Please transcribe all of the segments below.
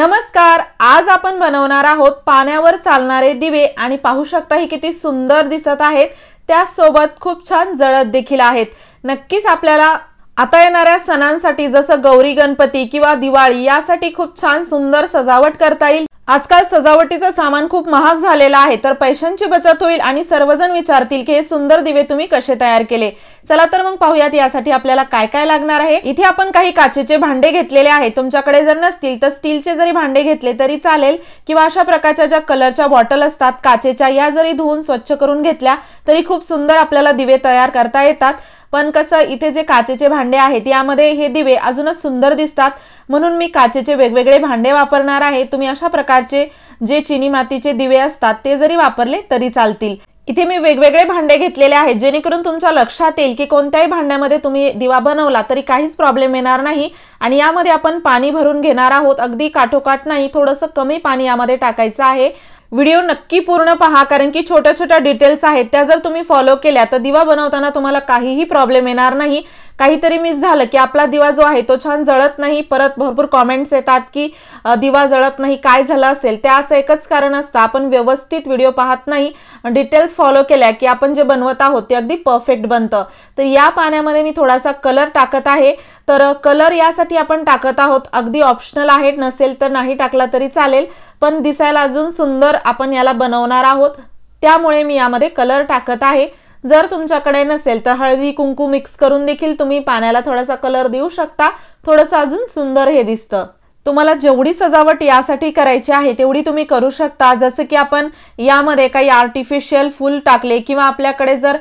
नमस्कार आज आपण बनवणार आहोत पाण्यावर चालणारे दिवे आणि पाहू शकता हे किती सुंदर दिसत आहेत त्यासोबत खूप छान जळत देखील आहेत नक्कीच आपल्याला आता येणाऱ्या सणांसाठी जसं गौरी गणपती किंवा दिवाळी यासाठी खूप छान सुंदर सजावट करता येईल आजकाल सजावटीचं सामान खूप महाग झालेलं आहे तर पैशांची बचत होईल आणि सर्वजण विचारतील की हे सुंदर दिवे तुम्ही कसे तयार केले चला तर मग पाहूयात यासाठी आपल्याला काय काय लागणार आहे इथे आपण काही काचेचे भांडे घेतलेले आहे तुमच्याकडे जर नसतील तर स्टीलचे जरी भांडे घेतले तरी चालेल किंवा अशा प्रकारच्या ज्या कलरच्या बॉटल असतात काचेच्या या जरी धुवून स्वच्छ करून घेतल्या तरी खूप सुंदर आपल्याला दिवे तयार करता येतात पण कसं इथे जे काचेचे भांडे आहेत यामध्ये हे दिवे अजूनच सुंदर दिसतात म्हणून मी काचेचे वेगवेगळे भांडे वापरणार आहे तुम्ही अशा प्रकारचे जे चिनी मातीचे दिवे असतात ते जरी वापरले तरी चालतील इथे मी वेगवेगळे भांडे घेतलेले आहेत जेणेकरून तुमच्या लक्षात येईल की कोणत्याही भांड्यामध्ये तुम्ही दिवा बनवला तरी काहीच प्रॉब्लेम येणार नाही आणि यामध्ये आपण पाणी भरून घेणार आहोत अगदी काठोकाठ नाही थोडंसं कमी पाणी यामध्ये टाकायचं आहे व्हिडिओ नक्की पूर्ण पहा कारण की छोट्या छोट्या डिटेल्स आहेत त्या जर तुम्ही फॉलो केल्या तर दिवा बनवताना तुम्हाला काहीही प्रॉब्लेम येणार नाही काहीतरी मिस झालं की आपला दिवा जो आहे तो छान जळत नाही परत भरपूर कॉमेंट्स येतात की दिवा जळत नाही काय झालं असेल त्याचं एकच कारण असतं आपण व्यवस्थित व्हिडिओ पाहत नाही डिटेल्स फॉलो केल्या की आपण जे बनवत आहोत ते अगदी परफेक्ट बनतं तर या पाण्यामध्ये मी थोडासा कलर टाकत आहे तर कलर यासाठी आपण टाकत आहोत अगदी ऑप्शनल आहे नसेल तर नाही टाकला तरी चालेल पण दिसायला अजून सुंदर आपण याला बनवणार आहोत त्यामुळे मी यामध्ये कलर टाकत आहे जर तुमच्याकडे नसेल तर हळदी कुंकू मिक्स करून देखील तुम्ही पाण्याला थोडासा कलर देऊ शकता थोडस अजून सुंदर हे दिसतं तुम्हाला जेवढी सजावट यासाठी करायची आहे तेवढी तुम्ही करू शकता जसं की आपण यामध्ये काही आर्टिफिशियल फुल टाकले किंवा आपल्याकडे जर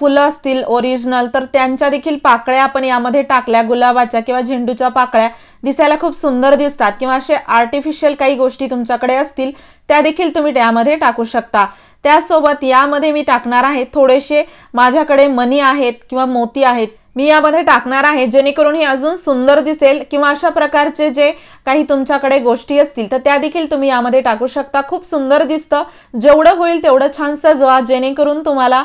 फुलं असतील ओरिजिनल तर त्यांच्या देखील पाकळ्या आपण यामध्ये टाकल्या गुलाबाच्या किंवा झेंडूच्या पाकळ्या दिसायला खूप सुंदर दिसतात किंवा असे आर्टिफिशियल काही गोष्टी तुमच्याकडे असतील त्या देखील तुम्ही त्यामध्ये टाकू शकता त्यासोबत यामध्ये मी टाकणार आहे थोडेसे माझ्याकडे मनी आहेत किंवा मोती आहेत मी यामध्ये टाकणार आहे जेणेकरून हे अजून सुंदर दिसेल किंवा अशा प्रकारचे जे काही तुमच्याकडे गोष्टी असतील तर त्या देखील तुम्ही यामध्ये टाकू शकता खूप सुंदर दिसतं जेवढं होईल तेवढं छान सजवा जेणेकरून तुम्हाला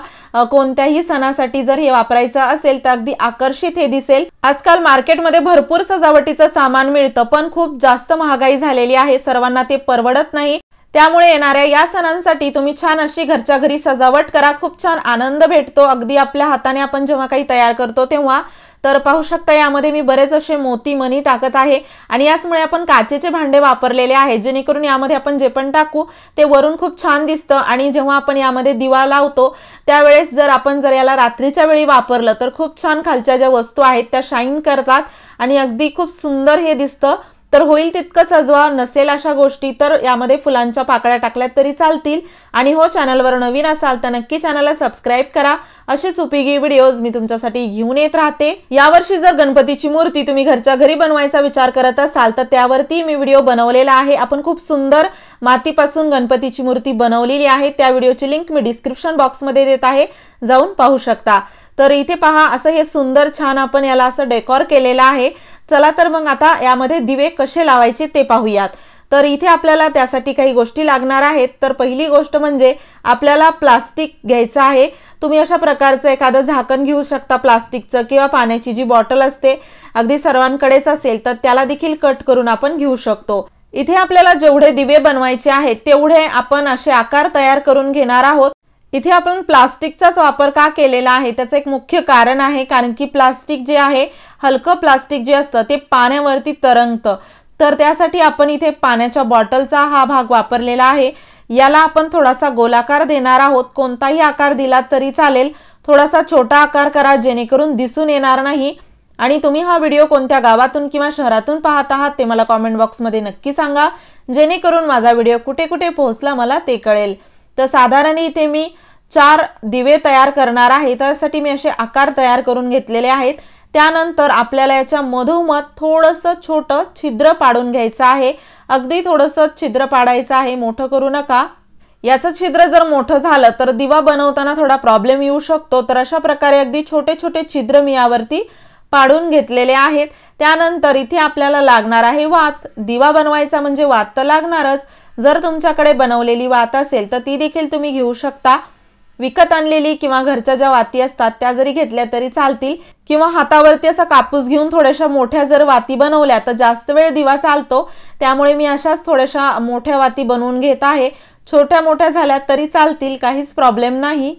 कोणत्याही सणासाठी जर हे वापरायचं असेल तर अगदी आकर्षित हे दिसेल आजकाल मार्केटमध्ये भरपूर सजावटीचं सामान मिळतं पण खूप जास्त महागाई झालेली आहे सर्वांना ते परवडत नाही त्यामुळे येणाऱ्या या सणांसाठी तुम्ही छान अशी घरच्या घरी सजावट करा खूप छान आनंद भेटतो अगदी आपल्या हाताने आपण जेव्हा काही तयार करतो तेव्हा तर पाहू शकता यामध्ये मी बरेच असे मोती मनी टाकत आहे आणि याचमुळे आपण काचेचे भांडे वापरलेले आहे जेणेकरून यामध्ये आपण जे पण टाकू ते वरून खूप छान दिसतं आणि जेव्हा आपण यामध्ये दिवा लावतो त्यावेळेस जर आपण जर याला रात्रीच्या वेळी वापरलं तर खूप छान खालच्या ज्या वस्तू आहेत त्या शाईन करतात आणि अगदी खूप सुंदर हे दिसतं तर होईल तितकं सजवा नसेल अशा गोष्टी तर यामध्ये फुलांच्या पाकळ्या टाकल्यात तरी चालतील आणि हो चॅनलवर नवीन असाल तर नक्की चॅनलला सबस्क्राईब करा असेच उपयोगी व्हिडिओज मी तुमच्यासाठी घेऊन येत राहते यावर्षी जर गणपतीची मूर्ती तुम्ही घरच्या घरी बनवायचा विचार करत असाल तर त्यावरती मी व्हिडिओ बनवलेला आहे आपण खूप सुंदर मातीपासून गणपतीची मूर्ती बनवलेली आहे त्या व्हिडिओची लिंक मी डिस्क्रिप्शन बॉक्समध्ये देत आहे जाऊन पाहू शकता तर इथे पहा असं हे सुंदर छान आपण याला असं डेकॉर केलेलं आहे चला तर मग आता यामध्ये दिवे कसे लावायचे ते पाहूयात तर इथे आपल्याला त्यासाठी काही गोष्टी लागणार आहेत तर पहिली गोष्ट म्हणजे आपल्याला प्लास्टिक घ्यायचं आहे तुम्ही अशा प्रकारचं एखादं झाकण घेऊ शकता प्लास्टिकचं किंवा पाण्याची जी बॉटल असते अगदी सर्वांकडेच असेल तर त्याला देखील कट करून आपण घेऊ शकतो इथे आपल्याला जेवढे दिवे बनवायचे आहेत तेवढे आपण असे आकार तयार करून घेणार आहोत इथे आपण प्लास्टिकचाच वापर का केलेला आहे त्याचं एक मुख्य कारण आहे कारण की प्लास्टिक जे आहे हलकं प्लास्टिक जे असतं ते पाण्यावरती तरंगतं तर त्यासाठी आपण इथे पाण्याच्या बॉटलचा हा भाग वापरलेला आहे याला आपण थोडासा गोलाकार देणार आहोत कोणताही आकार दिला तरी चालेल थोडासा छोटा आकार करा जेणेकरून दिसून येणार नाही आणि तुम्ही हा व्हिडिओ कोणत्या गावातून किंवा शहरातून पाहत आहात ते मला कॉमेंट बॉक्समध्ये नक्की सांगा जेणेकरून माझा व्हिडिओ कुठे कुठे पोहोचला मला ते कळेल तर साधारण इथे मी चार दिवे तयार करणार आहे त्यासाठी मी असे आकार तयार करून घेतलेले आहेत त्यानंतर आपल्याला याच्या मधोमध थोडंसं छोटं छिद्र पाडून घ्यायचं आहे अगदी थोडंसं छिद्र पाडायचं आहे मोठं करू नका याचं छिद्र जर मोठं झालं तर दिवा बनवताना थोडा प्रॉब्लेम येऊ शकतो तर अशा प्रकारे अगदी छोटे छोटे छिद्र मी यावरती पाडून घेतलेले आहेत त्यानंतर इथे आपल्याला लागणार आहे वात दिवा बनवायचा म्हणजे वात तर लागणारच जर तुमच्याकडे बनवलेली वात असेल तर ती देखील तुम्ही घेऊ शकता विकत आणलेली किंवा घरच्या ज्या वाती असतात त्या जरी घेतल्या तरी चालतील किंवा हातावरती असा कापूस घेऊन थोड्याशा मोठ्या जर वाती बनवल्या तर जास्त वेळ दिवा चालतो त्यामुळे मी अशाच थोड्याशा मोठ्या वाती बनवून घेत आहे छोट्या मोठ्या झाल्या तरी चालतील काहीच प्रॉब्लेम नाही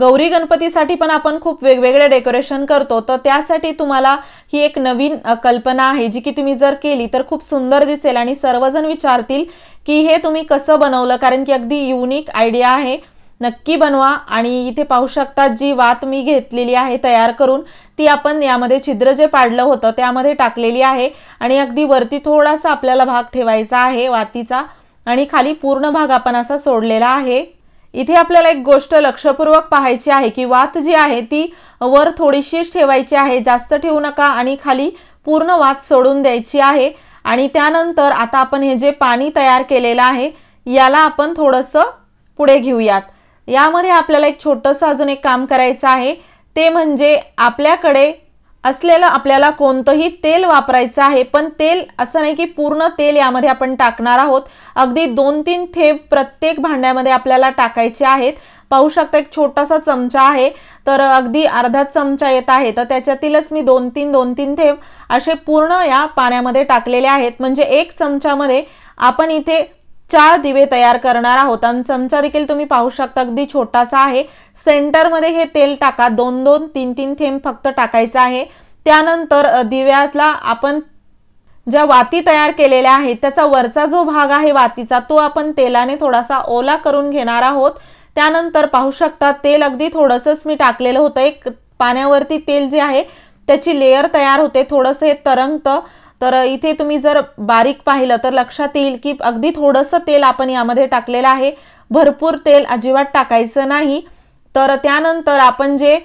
गौरी गणपतीसाठी पण आपण खूप वेगवेगळे डेकोरेशन करतो तर त्यासाठी तुम्हाला ही एक नवीन कल्पना आहे जी की तुम्ही जर केली तर खूप सुंदर दिसेल आणि सर्वजण विचारतील की हे तुम्ही कसं बनवलं कारण की अगदी युनिक आयडिया आहे नक्की बनवा आणि इथे पाहू शकता जी वात मी घेतलेली आहे तयार करून ती आपण यामध्ये छिद्र जे पाडलं होतं त्यामध्ये टाकलेली आहे आणि अगदी वरती थोडासा आपल्याला भाग ठेवायचा आहे वातीचा आणि खाली पूर्ण भाग आपण असा सोडलेला आहे इथे आपल्याला एक गोष्ट लक्षपूर्वक पाहायची आहे की वात जी आहे ती वर थोडीशीच ठेवायची आहे जास्त ठेवू नका आणि खाली पूर्ण वात सोडून द्यायची आहे आणि त्यानंतर आता आपण हे जे पाणी तयार केलेलं आहे याला आपण थोडंसं पुढे घेऊयात यामध्ये आपल्याला एक छोटंसं अजून एक काम करायचं आहे ते म्हणजे आपल्याकडे असलेलं आपल्याला कोणतंही तेल वापरायचं आहे पण तेल असं नाही की पूर्ण तेल यामध्ये आपण टाकणार आहोत अगदी दोन तीन थेब प्रत्येक भांड्यामध्ये आपल्याला टाकायचे आहेत पाहू शकता एक छोटासा चमचा आहे तर अगदी अर्धा चमचा येत आहे तर त्याच्यातीलच मी दोन तीन दोन तीन थेब असे पूर्ण या पाण्यामध्ये टाकलेले आहेत म्हणजे एक चमच्यामध्ये आपण इथे चार दिवे तयार करणार आहोत आणि चमचा देखील तुम्ही पाहू शकता अगदी छोटासा आहे सेंटरमध्ये हे तेल टाका दोन दोन तीन तीन थेंब फक्त टाकायचं आहे त्यानंतर दिव्यातला आपण ज्या वाती तयार केलेल्या आहेत त्याचा वरचा जो भाग आहे वातीचा तो आपण तेलाने थोडासा ओला करून घेणार आहोत त्यानंतर पाहू शकता तेल अगदी थोडंसंच मी टाकलेलं होतं एक पाण्यावरती तेल जे आहे त्याची लेयर तयार होते थोडंसं हे तरंगतं तर इथे तुम्ही जर बारीक पाहिलं तर लक्षात येईल की अगदी थोडंसं तेल आपण यामध्ये टाकलेलं आहे भरपूर तेल अजिबात टाकायचं नाही तर त्यानंतर आपण जे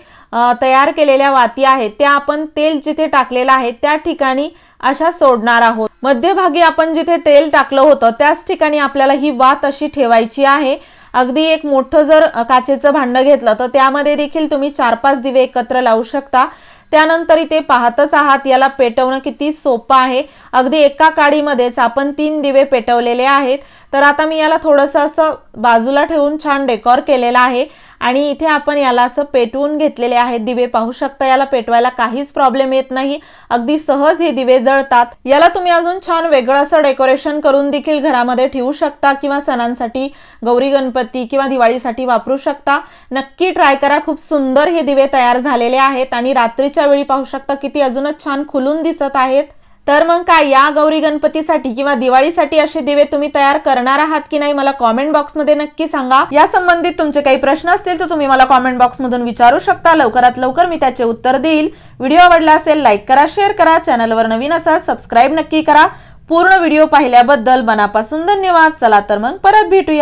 तयार केलेल्या वाती आहेत त्या आपण तेल जिथे टाकलेलं आहे त्या ठिकाणी अशा सोडणार आहोत मध्यभागी आपण जिथे तेल टाकलं होतं त्याच ठिकाणी आपल्याला ही वात अशी ठेवायची आहे अगदी एक मोठं जर काचेचं भांडं घेतलं तर त्यामध्ये देखील तुम्ही चार पाच दिवे एकत्र लावू शकता त्यानंतर इथे पाहतच आहात याला पेटवणं किती सोपं आहे अगदी एका काडीमध्येच आपण तीन दिवे पेटवलेले आहेत तर आता मी याला थोडंसं असं बाजूला ठेवून छान डेकॉर केलेलं आहे आणि इथे आपण याला असं पेटवून घेतलेले आहेत दिवे पाहू शकता याला पेटवायला काहीच प्रॉब्लेम येत नाही अगदी सहज हे दिवे जळतात याला तुम्ही अजून छान वेगळं असं डेकोरेशन करून देखील घरामध्ये ठेवू शकता किंवा सणांसाठी गौरी गणपती किंवा दिवाळीसाठी वापरू शकता नक्की ट्राय करा खूप सुंदर हे दिवे तयार झालेले आहेत आणि रात्रीच्या वेळी पाहू शकता किती अजूनच छान खुलून दिसत आहेत तर मग काय या गौरी गणपतीसाठी किंवा दिवाळीसाठी असे दिवे तुम्ही तयार करणार आहात की नाही मला कॉमेंट बॉक्समध्ये नक्की सांगा या संबंधित तुमचे काही प्रश्न असतील तर तुम्ही मला कॉमेंट बॉक्समधून विचारू शकता लवकरात लवकर मी त्याचे उत्तर देईल व्हिडिओ आवडला असेल लाईक करा शेअर करा चॅनलवर नवीन असाल सबस्क्राईब नक्की करा पूर्ण व्हिडिओ पाहिल्याबद्दल मनापासून धन्यवाद चला तर मग परत भेटूया